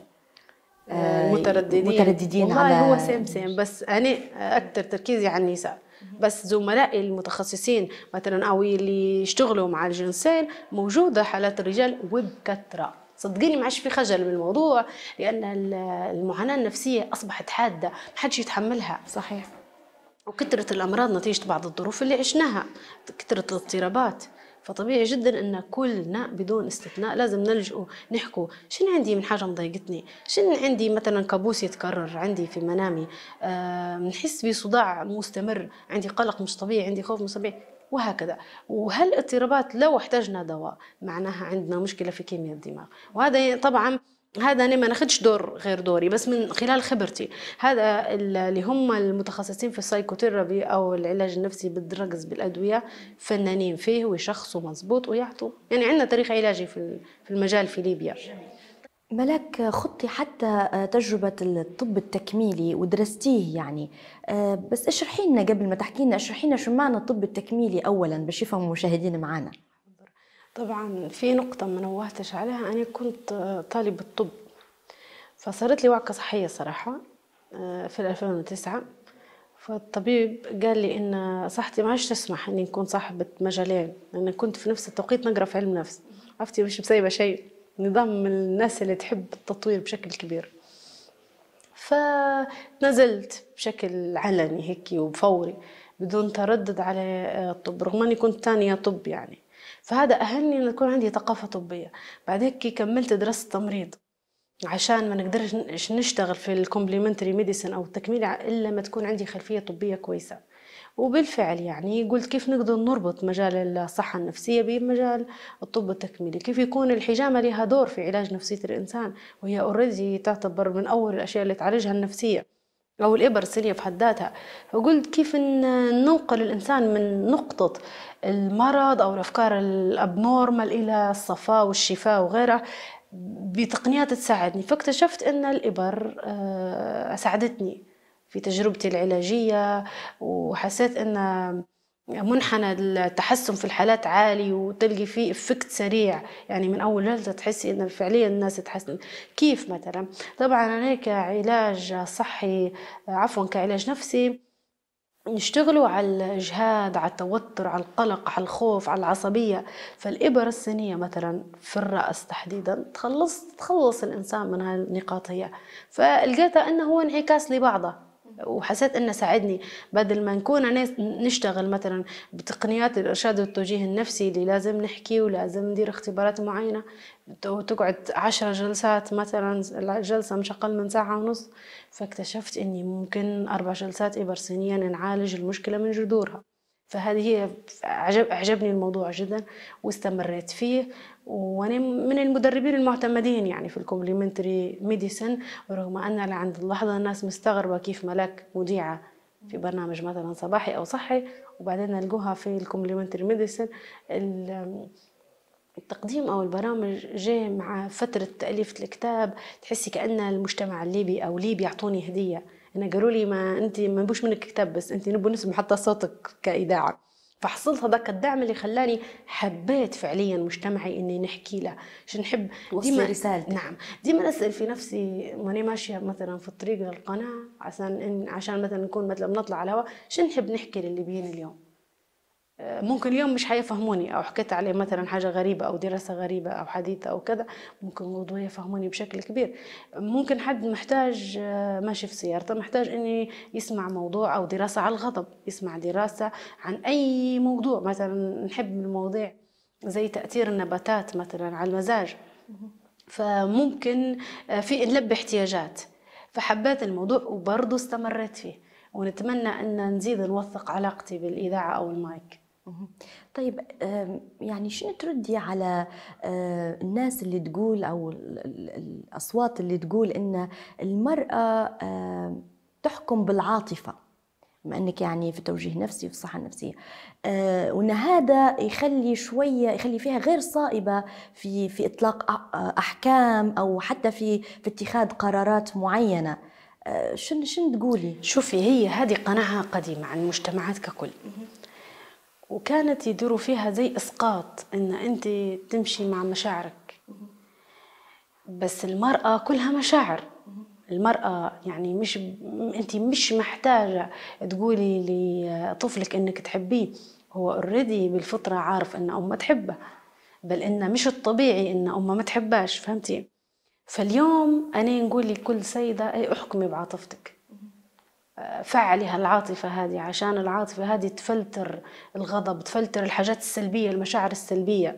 آه، مترددين مترددين على هو سيم سيم بس انا اكثر تركيزي على النساء بس زملائي المتخصصين مثلا او اللي يشتغلوا مع الجنسين موجوده حالات الرجال وبكثره صدقيني ما عادش في خجل من الموضوع لان المعاناه النفسيه اصبحت حاده ما حدش يتحملها صحيح وكثرة الأمراض نتيجة بعض الظروف اللي عشناها كثرة الاضطرابات فطبيعي جدا ان كلنا بدون استثناء لازم نلجؤ نحكوا شنو عندي من حاجه مضايقتني شنو عندي مثلا كابوس يتكرر عندي في منامي أه نحس بصداع مستمر عندي قلق مش طبيعي عندي خوف مش طبيعي وهكذا وهل الاضطرابات لو احتاجنا دواء معناها عندنا مشكله في كيمياء الدماغ وهذا طبعا هذا انا ما ناخذش دور غير دوري بس من خلال خبرتي هذا اللي هم المتخصصين في السايكوثيرابي او العلاج النفسي بالدرجز بالادويه فنانين فيه ويشخصوا مظبوط ويعطوا يعني عندنا تاريخ علاجي في المجال في ليبيا ملك خضتي حتى آه، تجربة الطب التكميلي ودرستيه يعني آه، بس اشرحي لنا قبل ما تحكي لنا اشرحي لنا شو معنى الطب التكميلي أولا باش يفهموا المشاهدين معنا طبعا في نقطة ما نوهتش عليها أنا كنت آه، طالبة طب فصارت لي وعكة صحية صراحة في 2009 فالطبيب قال لي ان صحتي ما عادش تسمح اني نكون صاحبه مجالين لان كنت في نفس التوقيت نقرا في علم نفس عرفتي مش مسيبه شيء نظام من الناس اللي تحب التطوير بشكل كبير فتنازلت بشكل علني هيك وفوري بدون تردد على آه، الطب رغم اني كنت ثانيه طب يعني فهذا اهلني ان يكون عندي ثقافه طبيه بعد هيك كملت دراسه تمريض عشان ما نقدرش نشتغل في الكومبليمنتري ميديسن او التكميل الا ما تكون عندي خلفيه طبيه كويسه وبالفعل يعني قلت كيف نقدر نربط مجال الصحة النفسية بمجال الطب التكميلي كيف يكون الحجامة لها دور في علاج نفسية الإنسان وهي اوريدي تعتبر من أول الأشياء اللي تعالجها النفسية أو الإبر السنية في حد ذاتها فقلت كيف ننقل الإنسان من نقطة المرض أو الأفكار الأبنورمال إلى الصفاء والشفاء وغيرها بتقنيات تساعدني فاكتشفت أن الإبر آه، ساعدتني في تجربتي العلاجية وحسيت أن منحنى التحسن في الحالات عالي وتلقي فيه افكت سريع يعني من اول جلسه تحسي ان فعليا الناس تحسن كيف مثلا طبعا انا كعلاج صحي عفوا كعلاج نفسي نشتغلوا على الإجهاد على التوتر على القلق على الخوف على العصبية فالإبر السنية مثلا في الرأس تحديدا تخلص تخلص الإنسان من هالنقاط هي فلقيتها أنه هو انعكاس لبعضه وحسيت انه ساعدني بدل ما نكون نشتغل مثلا بتقنيات الارشاد والتوجيه النفسي اللي لازم نحكي ولازم ندير اختبارات معينه وتقعد عشر جلسات مثلا الجلسه مش اقل من ساعه ونص فاكتشفت اني ممكن اربع جلسات ابر سنيا نعالج المشكله من جذورها فهذه هي عجب عجبني الموضوع جدا واستمريت فيه وانا من المدربين المعتمدين يعني في الكومبليمنتري ميديسن رغم ان عند اللحظه الناس مستغربه كيف ملاك مذيعه في برنامج مثلا صباحي او صحي وبعدين نلقوها في الكومبليمنتري ميديسن التقديم او البرامج جاي مع فتره تاليف الكتاب تحسي كان المجتمع الليبي او ليبي يعطوني هديه انا قالوا لي ما انت ما نبوش منك كتاب بس انت نبو نسمع حتى صوتك كاذاعه فحصلت هذاك الدعم اللي خلاني حبيت فعليا مجتمعي اني نحكي له عشان نحب ديما رسالتي نعم ديما اسال في نفسي ماني ماشيه مثلا في الطريق للقناه عشان عشان مثلا نكون مثلا بنطلع على الهواء شنو نحب نحكي للي بين اليوم ممكن اليوم مش حيفهموني او حكيت عليه مثلا حاجه غريبه او دراسه غريبه او حديثه او كذا ممكن غدوه يفهموني بشكل كبير ممكن حد محتاج آه، ماشي في سيارته محتاج اني يسمع موضوع او دراسه على الغضب يسمع دراسه عن اي موضوع مثلا نحب المواضيع زي تاثير النباتات مثلا على المزاج فممكن آه، في نلبي احتياجات فحبيت الموضوع وبرضه استمريت فيه ونتمنى ان نزيد نوثق علاقتي بالاذاعه او المايك طيب يعني شنو تردي على آه، الناس اللي تقول او الاصوات اللي تقول ان المراه تحكم بالعاطفه بما انك يعني في توجيه نفسي وفي الصحه النفسيه آه، وان هذا يخلي شويه يخلي فيها غير صائبه في في اطلاق آه، احكام او حتى في في اتخاذ قرارات معينه شنو شنو تقولي شوفي هي هذه قناعه قديمه عن المجتمعات ككل وكانت يدوروا فيها زي اسقاط ان انت تمشي مع مشاعرك بس المراه كلها مشاعر المرأة يعني مش أنت مش محتاجة تقولي لطفلك أنك تحبيه هو اوريدي بالفطرة عارف أن أمه تحبه بل إن مش الطبيعي أن أمه ما تحباش فهمتي؟ فاليوم أنا نقول لكل سيدة أي أحكمي بعاطفتك فعلها العاطفة هذه عشان العاطفة هذه تفلتر الغضب تفلتر الحاجات السلبية المشاعر السلبية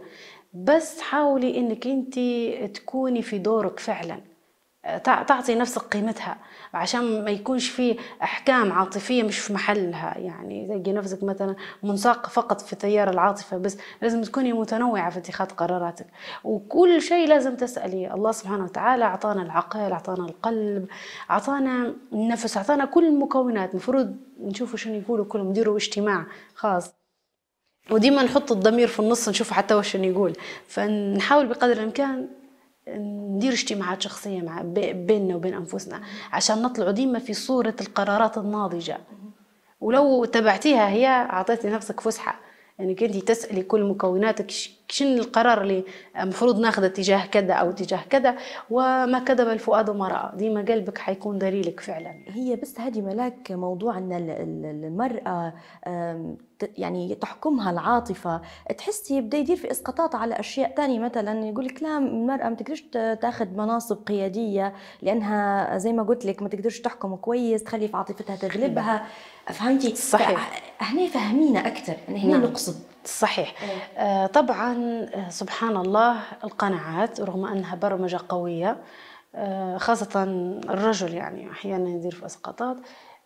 بس حاولي انك انت تكوني في دورك فعلا تعطي نفسك قيمتها عشان ما يكونش في احكام عاطفيه مش في محلها يعني تلاقي نفسك مثلا منساقه فقط في تيار العاطفه بس لازم تكوني متنوعه في اتخاذ قراراتك وكل شيء لازم تسالي الله سبحانه وتعالى اعطانا العقل اعطانا القلب اعطانا النفس اعطانا كل المكونات المفروض نشوفوا شنو يقولوا كلهم نديروا اجتماع خاص وديما نحط الضمير في النص نشوف حتى وش يقول فنحاول بقدر الامكان ندير اجتماعات شخصيه مع بيننا وبين انفسنا عشان نطلعوا ديما في صوره القرارات الناضجه ولو تبعتيها هي اعطيتي نفسك فسحه انك يعني انت تسالي كل مكوناتك شن القرار اللي المفروض ناخذه تجاه كذا او تجاه كذا وما كذب الفؤاد ما راى ديما قلبك حيكون دليلك فعلا هي بس هذه ملاك موضوع ان المراه يعني تحكمها العاطفة تحسي بدا يدير في إسقاطات على أشياء تانية مثلا يقول لك لا المرأة ما تقدرش تاخذ مناصب قيادية لأنها زي ما قلت لك ما تقدرش تحكم كويس تخلي في عاطفتها تغلبها فهمتي صحيح هنا فهمينا أكثر يعني هنا نعم. نقصد صحيح إيه. آه، طبعا آه، سبحان الله القناعات رغم انها برمجه قويه آه، خاصه الرجل يعني احيانا يدير في اسقاطات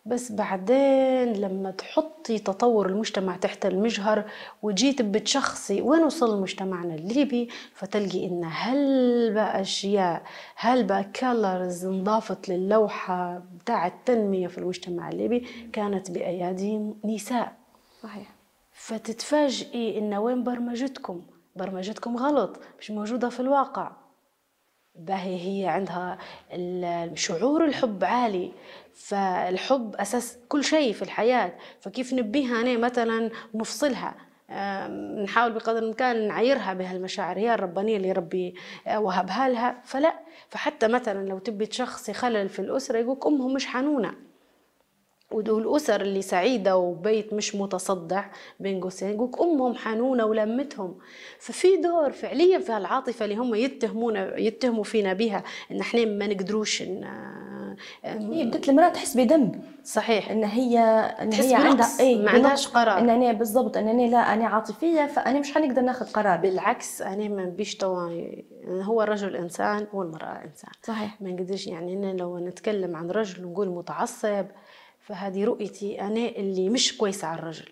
بس بعدين لما تحطي تطور المجتمع تحت المجهر وجيت بتشخصي وين وصل مجتمعنا الليبي فتلقي ان هلبة اشياء هلبة كلرز انضافت للوحة بتاع التنمية في المجتمع الليبي كانت بايادي نساء صحيح فتتفاجئي ان وين برمجتكم برمجتكم غلط مش موجوده في الواقع باهي هي عندها شعور الحب عالي فالحب اساس كل شيء في الحياه فكيف نبيها انا مثلا نفصلها نحاول بقدر الامكان نعيرها بهالمشاعر هي الربانيه اللي ربي وهبها لها فلا فحتى مثلا لو تبي شخص خلل في الاسره يقولك امهم مش حنونه والأسر اللي سعيدة وبيت مش متصدع بين قوسين يقولك أمهم حنونة ولمتهم ففي دور فعليا في هالعاطفة اللي هم يتهمونا يتهموا فينا بها إن إحنا ما نقدروش إن هي إيه، بدت المرأة تحس بذنب صحيح إن هي إن تحس هي عندها إيه ما عندهاش قرار إن أنا بالضبط إن أنا لا أنا عاطفية فأنا مش حنقدر ناخذ قرار بالعكس أنا ما بيش توا هو الرجل إنسان والمرأة إنسان صحيح ما نقدرش يعني أنا لو نتكلم عن رجل ونقول متعصب فهذه رؤيتي انا اللي مش كويسه على الرجل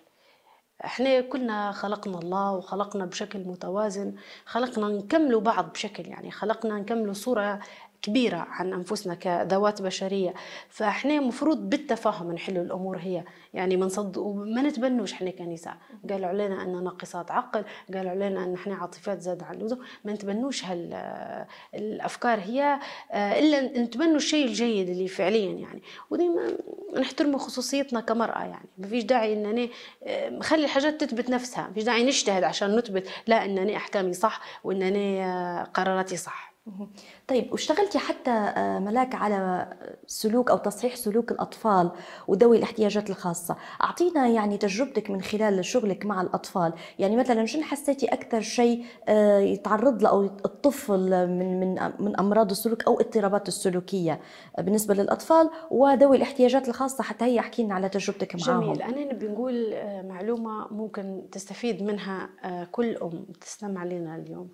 احنا كلنا خلقنا الله وخلقنا بشكل متوازن خلقنا نكملوا بعض بشكل يعني خلقنا نكملوا صورة كبيرة عن أنفسنا كذوات بشرية فإحنا مفروض بالتفاهم نحلوا الأمور هي يعني ما نصد وما نتبنوش إحنا كنساء قالوا علينا أننا ناقصات عقل قالوا علينا أن إحنا عاطفات زاد عن اللزوم ما نتبنوش هالأفكار هي آه، إلا نتبنوا الشيء الجيد اللي فعليا يعني وديما نحترموا خصوصيتنا كمرأة يعني ما فيش داعي أن أنا آه، نخلي الحاجات تثبت نفسها ما فيش داعي نجتهد عشان نثبت لا أنني أحكامي صح وأنني آه، قراراتي صح طيب واشتغلتي حتى آه، ملاك على سلوك او تصحيح سلوك الاطفال وذوي الاحتياجات الخاصه، اعطينا يعني تجربتك من خلال شغلك مع الاطفال، يعني مثلا شنو حسيتي اكثر شيء آه، يتعرض له او الطفل من من من امراض السلوك او اضطرابات السلوكيه بالنسبه للاطفال وذوي الاحتياجات الخاصه حتى هي احكي لنا على تجربتك معاهم. جميل، انا نبي نقول آه، معلومه ممكن تستفيد منها كل ام تستمع لنا اليوم.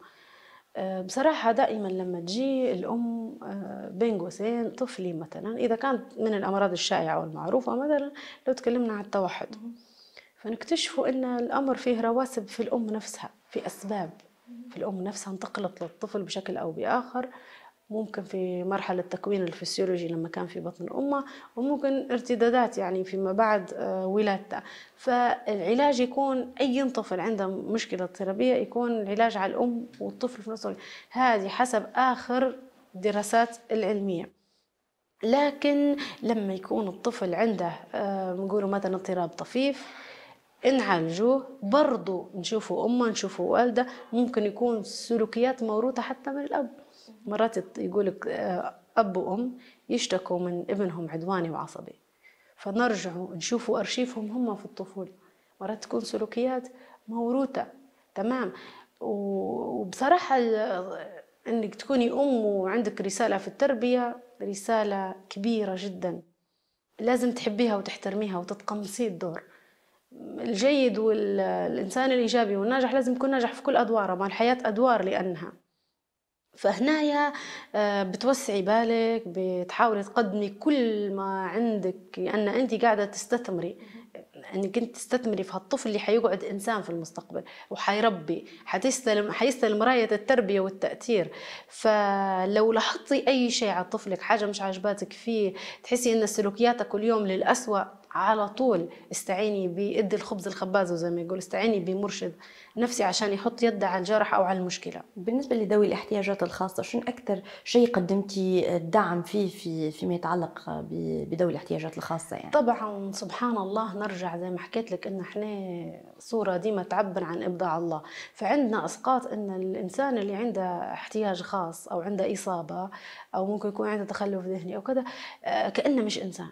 آه، بصراحة دائما لما تجي الأم آه، بين قوسين طفلي مثلا إذا كانت من الأمراض الشائعة والمعروفة مثلا لو تكلمنا عن التوحد فنكتشفوا أن الأمر فيه رواسب في الأم نفسها في أسباب في الأم نفسها انتقلت للطفل بشكل أو بآخر ممكن في مرحلة تكوين الفسيولوجي لما كان في بطن أمه وممكن ارتدادات يعني فيما بعد آه، ولادته فالعلاج يكون أي طفل عنده مشكلة اضطرابية يكون العلاج على الأم والطفل في نفس الوقت هذه حسب آخر الدراسات العلمية لكن لما يكون الطفل عنده آه، نقوله مثلا اضطراب طفيف نعالجوه برضو نشوفه أمه نشوفه والدة ممكن يكون سلوكيات موروثة حتى من الأب مرات يقولك آه، أب وأم يشتكوا من ابنهم عدواني وعصبي فنرجعوا نشوفوا أرشيفهم هم في الطفولة مرات تكون سلوكيات موروثة تمام وبصراحة آه، انك تكوني ام وعندك رساله في التربيه رساله كبيره جدا لازم تحبيها وتحترميها وتتقمصي الدور الجيد والانسان الايجابي والناجح لازم يكون ناجح في كل ادواره ما الحياه ادوار لانها فهنايا آه، بتوسعي بالك بتحاولي تقدمي كل ما عندك لان انت قاعده تستثمري انك انت تستثمري في هالطفل اللي حيقعد انسان في المستقبل وحيربي حتستلم حيستلم رايه التربيه والتاثير فلو لاحظتي اي شيء على طفلك حاجه مش عاجباتك فيه تحسي ان سلوكياتك اليوم للاسوء على طول استعيني بإد الخبز الخبازه زي ما يقول استعيني بمرشد نفسي عشان يحط يده على الجرح أو على المشكلة بالنسبة لذوي الاحتياجات الخاصة شنو أكثر شيء قدمتي الدعم فيه في فيما يتعلق بذوي الاحتياجات الخاصة يعني؟ طبعا سبحان الله نرجع زي ما حكيت لك إن إحنا صورة ديما تعبر عن إبداع الله فعندنا إسقاط إن الإنسان اللي عنده احتياج خاص أو عنده إصابة أو ممكن يكون عنده تخلف ذهني أو كذا آه، كأنه مش إنسان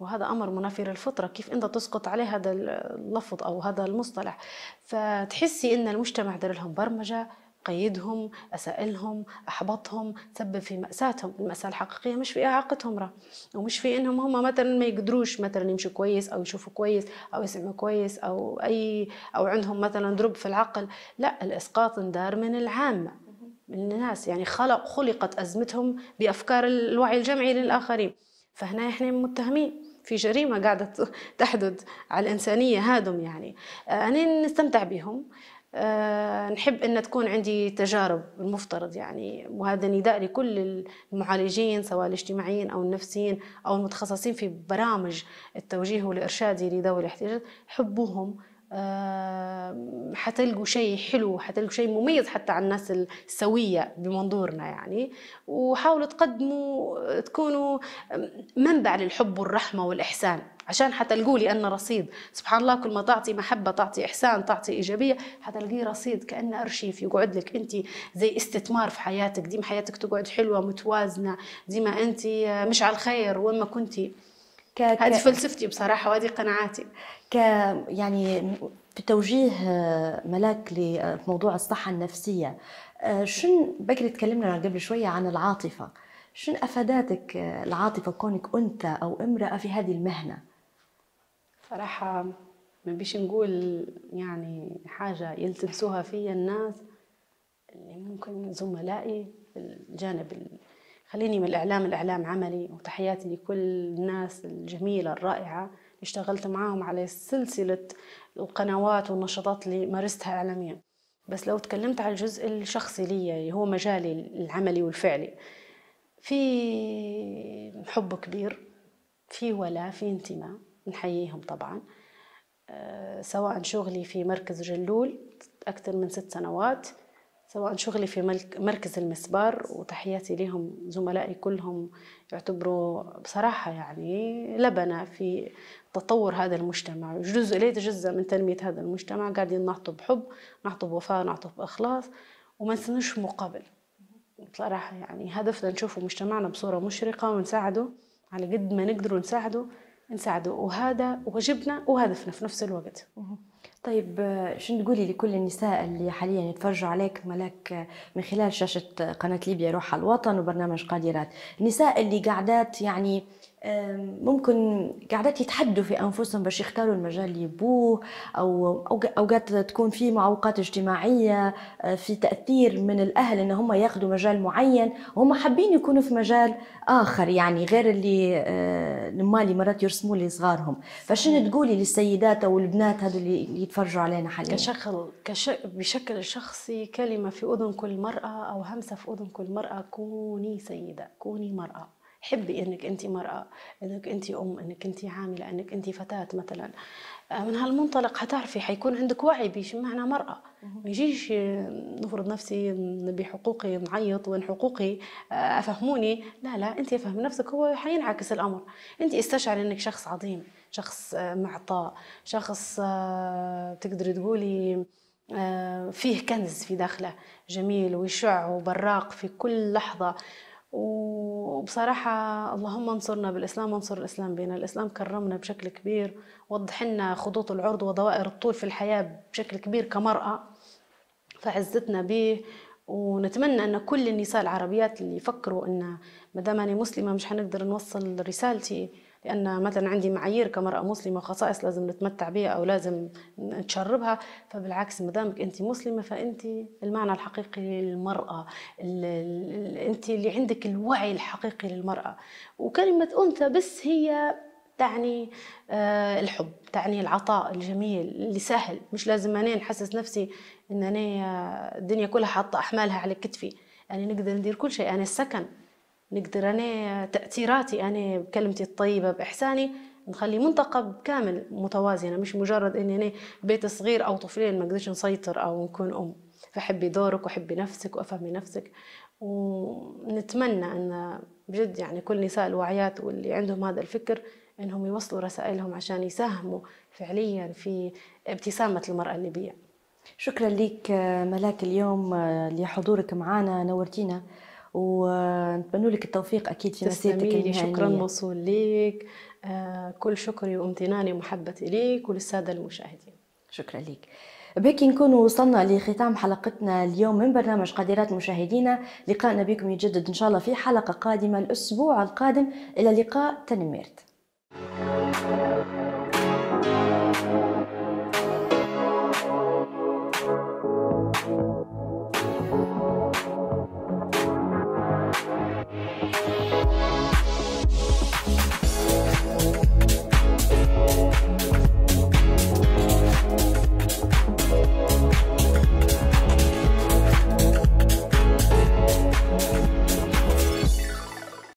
وهذا امر منافي للفطره كيف انت تسقط عليه هذا اللفظ او هذا المصطلح فتحسي ان المجتمع دار لهم برمجه قيدهم أسائلهم أحبطهم سبب في مأساتهم المأساة الحقيقية مش في إعاقتهم راه ومش في إنهم هم مثلا ما يقدروش مثلا يمشوا كويس أو يشوفوا كويس أو يسمعوا كويس أو أي أو عندهم مثلا ضرب في العقل لا الإسقاط دار من العامة من الناس يعني خلق خلقت أزمتهم بأفكار الوعي الجمعي للآخرين فهنا احنا متهمين في جريمة قاعدة تحدث على الإنسانية هادم يعني آه، أنا نستمتع بهم أه نحب أن تكون عندي تجارب المفترض يعني وهذا نداء لكل المعالجين سواء الاجتماعيين أو النفسيين أو المتخصصين في برامج التوجيه والإرشادي لذوي الاحتياجات حبوهم آه، حتلقوا شيء حلو حتلقوا شيء مميز حتى على الناس السوية بمنظورنا يعني وحاولوا تقدموا تكونوا منبع للحب والرحمة والإحسان عشان حتلقوا لي أنا رصيد سبحان الله كل ما تعطي محبة تعطي إحسان تعطي إيجابية حتلقيه رصيد كأنه أرشيف يقعد لك أنت زي استثمار في حياتك ديما حياتك تقعد حلوة متوازنة ديما أنت مش على الخير وين ما كنتي ك... هذه فلسفتي بصراحه وهذه قناعاتي ك يعني في توجيه آه، ملاك لموضوع الصحه النفسيه آه، شن بكري تكلمنا قبل شويه عن العاطفه شن افاداتك آه، العاطفه كونك انثى او امراه في هذه المهنه صراحه ما بيش نقول يعني حاجه يلتمسوها فيا الناس اللي ممكن زملائي في الجانب خليني من الإعلام الإعلام عملي وتحياتي لكل الناس الجميلة الرائعة اشتغلت معاهم على سلسلة القنوات والنشاطات اللي مارستها إعلاميا بس لو تكلمت على الجزء الشخصي لي اللي هو مجالي العملي والفعلي في حب كبير في ولاء في انتماء نحييهم طبعا آه، سواء شغلي في مركز جلول أكثر من ست سنوات سواء شغلي في مركز المسبار وتحياتي لهم زملائي كلهم يعتبروا بصراحة يعني لبنة في تطور هذا المجتمع جزء لا يتجزأ من تنمية هذا المجتمع قاعدين نعطوا بحب نعطوا بوفاء نعطوا بإخلاص وما نستنوش مقابل بصراحة يعني هدفنا نشوفوا مجتمعنا بصورة مشرقة ونساعده على قد ما نقدر نساعده نساعده وهذا واجبنا وهدفنا في نفس الوقت طيب شنو تقولي لكل النساء اللي حاليا يتفرجوا عليك ملاك من خلال شاشة قناة ليبيا روح الوطن وبرنامج قادرات النساء اللي قاعدات يعني ممكن قاعدات يتحدوا في انفسهم باش يختاروا المجال اللي يبوه او اوقات تكون في معوقات اجتماعيه أه، في تاثير من الاهل ان هم ياخذوا مجال معين وهم حابين يكونوا في مجال اخر يعني غير اللي أه، المالي مرات يرسموا لي صغارهم فشنو تقولي للسيدات او البنات هذو اللي يتفرجوا علينا حاليا كشكل كش... بشكل شخصي كلمه في اذن كل مراه او همسه في اذن كل مراه كوني سيده كوني مراه حبي انك انت مراه انك انت ام انك انت عامله انك انت فتاه مثلا آه، من هالمنطلق حتعرفي حيكون عندك وعي بشو معنى مرأة ما يجيش آه، نفرض نفسي بحقوقي نعيط وين حقوقي آه، أفهموني لا لا أنت فهم نفسك هو حينعكس الأمر أنت استشعري أنك شخص عظيم شخص معطاء شخص تقدري تقولي فيه كنز في داخله جميل ويشع وبراق في كل لحظة وبصراحة اللهم انصرنا بالإسلام وانصر الإسلام بينا الإسلام كرمنا بشكل كبير وضحنا لنا خطوط العرض ودوائر الطول في الحياة بشكل كبير كمرأة فعزتنا به ونتمنى أن كل النساء العربيات اللي يفكروا أن مدام أنا مسلمة مش هنقدر نوصل رسالتي لان مثلا عندي معايير كمراه مسلمه وخصائص لازم نتمتع بها او لازم نتشربها فبالعكس ما دامك انت مسلمه فانت المعنى الحقيقي للمراه انت اللي عندك الوعي الحقيقي للمراه وكلمه انثى بس هي تعني آه، الحب تعني العطاء الجميل اللي سهل مش لازم أنا نحسس نفسي إن أنا الدنيا كلها حاطة أحمالها على كتفي يعني نقدر ندير كل شيء أنا السكن نقدر أنا تأثيراتي أنا بكلمتي الطيبة بإحساني نخلي منطقة كامل متوازنة مش مجرد إني أنا بيت صغير أو طفلين ما نقدرش نسيطر أو نكون أم فحبي دورك وحبي نفسك وأفهمي نفسك ونتمنى أن بجد يعني كل نساء الواعيات واللي عندهم هذا الفكر انهم يوصلوا رسائلهم عشان يساهموا فعليا في ابتسامه المراه الليبيه. شكرا لك ملاك اليوم لحضورك معنا نورتينا ونتمنى لك التوفيق اكيد في مسيرتك المهنيه شكرا موصول لك آه، كل شكري وامتناني ومحبتي ليك وللساده المشاهدين شكرا لك بهيك نكون وصلنا لختام حلقتنا اليوم من برنامج قادرات مشاهدينا لقائنا بكم يجدد ان شاء الله في حلقه قادمه الاسبوع القادم الى لقاء تنميرت